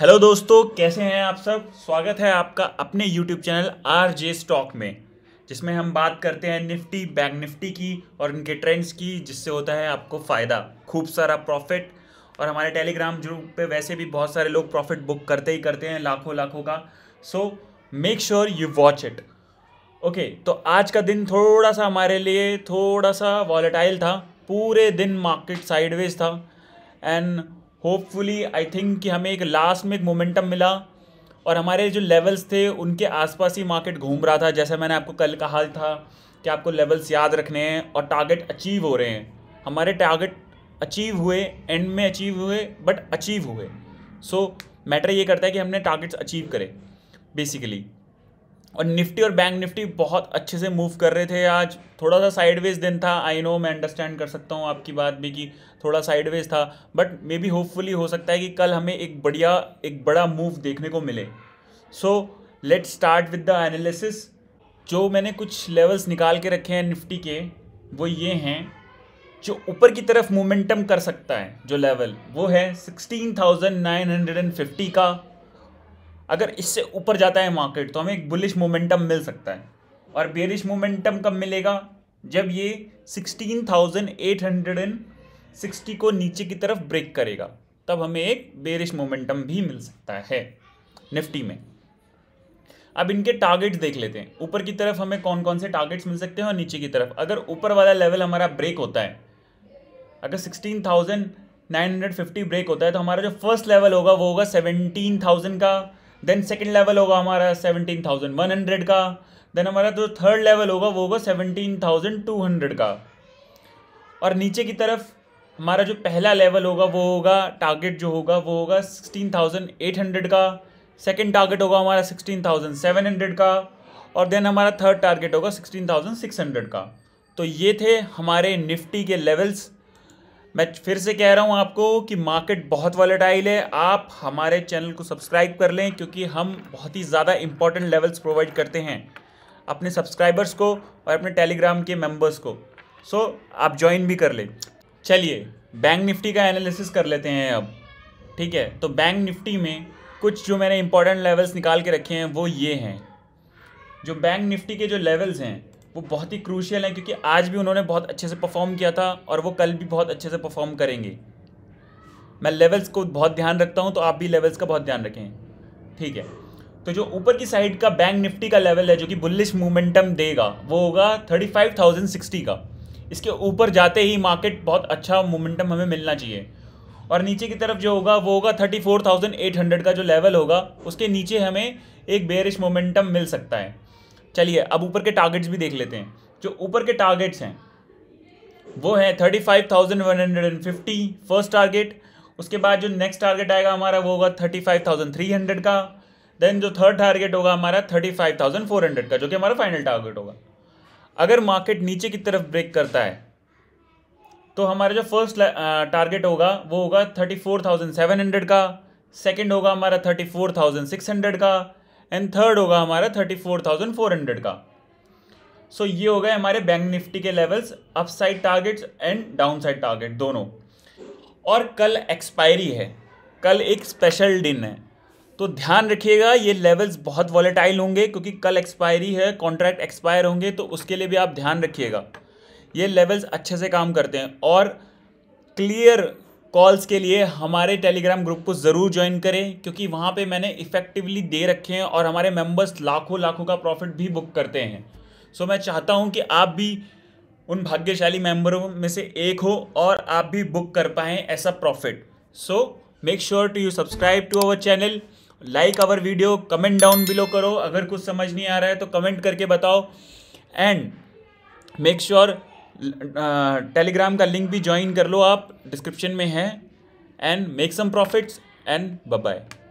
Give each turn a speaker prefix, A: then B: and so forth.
A: hello दोस्तों कैसे हैं आप सब स्वागत है आपका अपने YouTube channel R J Stock में जिसमें हम बात करते हैं निफ्टी बैंक निफ्टी की और इनके ट्रेंड्स की जिससे होता है आपको फ़ायदा खूब सारा प्रॉफिट और हमारे टेलीग्राम ग्रुप पे वैसे भी बहुत सारे लोग प्रॉफिट बुक करते ही करते हैं लाखों लाखों का so make sure you watch it okay तो आज का दिन थोड़ा सा हमारे लिए थोड़ा सा वॉलेटाइल था पूरे दिन मार्केट साइडवेज था एंड होपफुली आई थिंक कि हमें एक लास्ट में एक मोमेंटम मिला और हमारे जो लेवल्स थे उनके आसपास ही मार्केट घूम रहा था जैसे मैंने आपको कल कहा था कि आपको लेवल्स याद रखने हैं और टारगेट अचीव हो रहे हैं हमारे टारगेट अचीव हुए एंड में अचीव हुए बट अचीव हुए सो so, मैटर ये करता है कि हमने टारगेट्स अचीव करें बेसिकली और निफ्टी और बैंक निफ्टी बहुत अच्छे से मूव कर रहे थे आज थोड़ा सा साइडवेज दिन था आई नो मैं अंडरस्टैंड कर सकता हूँ आपकी बात भी कि थोड़ा साइडवेज था बट मे बी होपफुली हो सकता है कि कल हमें एक बढ़िया एक बड़ा मूव देखने को मिले so let start with the analysis जो मैंने कुछ लेवल्स निकाल के रखे हैं निफ्टी के वो ये हैं जो ऊपर की तरफ मोमेंटम कर सकता है जो लेवल वो है फिफ्टी का अगर इससे ऊपर जाता है मार्केट तो हमें एक बुलिश मोमेंटम मिल सकता है और बेरिश मोमेंटम कब मिलेगा जब ये 16,860 को नीचे की तरफ ब्रेक करेगा तब हमें एक बेरिश मोमेंटम भी मिल सकता है निफ्टी में अब इनके टारगेट्स देख लेते हैं ऊपर की तरफ हमें कौन कौन से टारगेट्स मिल सकते हैं और नीचे की तरफ अगर ऊपर वाला लेवल हमारा ब्रेक होता है अगर 16,950 ब्रेक होता है तो हमारा जो फर्स्ट लेवल होगा वो होगा 17,000 का देन सेकेंड लेवल होगा हमारा सेवनटीन थाउजेंड वन हंड्रेड का देन हमारा जो तो थर्ड लेवल होगा वो होगा सेवनटीन थाउजेंड टू हंड्रेड का और नीचे की तरफ हमारा जो पहला लेवल होगा वो होगा टारगेट जो होगा वो होगा सिक्सटीन थाउजेंड एट हंड्रेड का सेकेंड टारगेट होगा हमारा सिक्सटीन थाउजेंड सेवन हंड्रेड का और देन हमारा थर्ड टारगेट होगा सिक्सटीन थाउजेंड सिक्स हंड्रेड का तो ये थे हमारे निफ्टी के लेवल्स मैं फिर से कह रहा हूँ आपको कि मार्केट बहुत वॉलेटाइल है आप हमारे चैनल को सब्सक्राइब कर लें क्योंकि हम बहुत ही ज़्यादा इंपॉर्टेंट लेवल्स प्रोवाइड करते हैं अपने सब्सक्राइबर्स को और अपने टेलीग्राम के मेंबर्स को सो so, आप ज्वाइन भी कर लें चलिए बैंक निफ्टी का एनालिसिस कर लेते हैं अब ठीक है तो बैंक निफ्टी में कुछ जो मैंने इंपॉर्टेंट लेवल्स निकाल के रखे हैं वो ये हैं जो बैंक निफ्टी के जो लेवल्स हैं वो बहुत ही क्रूशियल हैं क्योंकि आज भी उन्होंने बहुत अच्छे से परफॉर्म किया था और वो कल भी बहुत अच्छे से परफॉर्म करेंगे मैं लेवल्स को बहुत ध्यान रखता हूँ तो आप भी लेवल्स का बहुत ध्यान रखें ठीक है तो जो ऊपर की साइड का बैंक निफ्टी का लेवल है जो कि बुलिश मोमेंटम देगा वो होगा थर्टी फाइव थाउजेंड सिक्सटी का इसके ऊपर जाते ही मार्केट बहुत अच्छा मोमेंटम हमें मिलना चाहिए और नीचे की तरफ जो होगा वो होगा thirty four thousand eight hundred का जो लेवल होगा उसके नीचे हमें एक बेरिश मोमेंटम मिल सकता है चलिए अब ऊपर के टारगेट्स भी देख लेते हैं जो ऊपर के टारगेट्स हैं वो है thirty five thousand one hundred and fifty first target उसके बाद जो नेक्स्ट टारगेट आएगा हमारा वो होगा thirty five thousand three hundred का देन जो थर्ड टारगेट होगा हमारा thirty five thousand four hundred का जो कि हमारा फाइनल टारगेट होगा अगर मार्केट नीचे की तरफ ब्रेक करता है तो हमारा जो फर्स्ट टारगेट होगा वो होगा thirty four thousand seven hundred का सेकेंड होगा हमारा thirty four thousand six hundred का एंड थर्ड होगा हमारा thirty four thousand four hundred का सो so, ये हो गए हमारे बैंक निफ्टी के levels upside targets and downside target दोनों और कल एक्सपायरी है कल एक स्पेशल दिन है तो ध्यान रखिएगा ये लेवल्स बहुत वॉलेटाइल होंगे क्योंकि कल एक्सपायरी है कॉन्ट्रैक्ट एक्सपायर होंगे तो उसके लिए भी आप ध्यान रखिएगा ये लेवल्स अच्छे से काम करते हैं और क्लियर कॉल्स के लिए हमारे टेलीग्राम ग्रुप को ज़रूर ज्वाइन करें क्योंकि वहाँ पे मैंने इफ़ेक्टिवली दे रखे हैं और हमारे मेंबर्स लाखों लाखों का प्रॉफिट भी बुक करते हैं सो मैं चाहता हूँ कि आप भी उन भाग्यशाली मेंबरों में से एक हो और आप भी बुक कर पाएँ ऐसा profit so make sure to you subscribe to our channel like our video comment down below करो अगर कुछ समझ नहीं आ रहा है तो कमेंट करके बताओ एंड मेक श्योर टेलीग्राम का लिंक भी ज्वाइन कर लो आप डिस्क्रिप्शन में है and make some profits and bye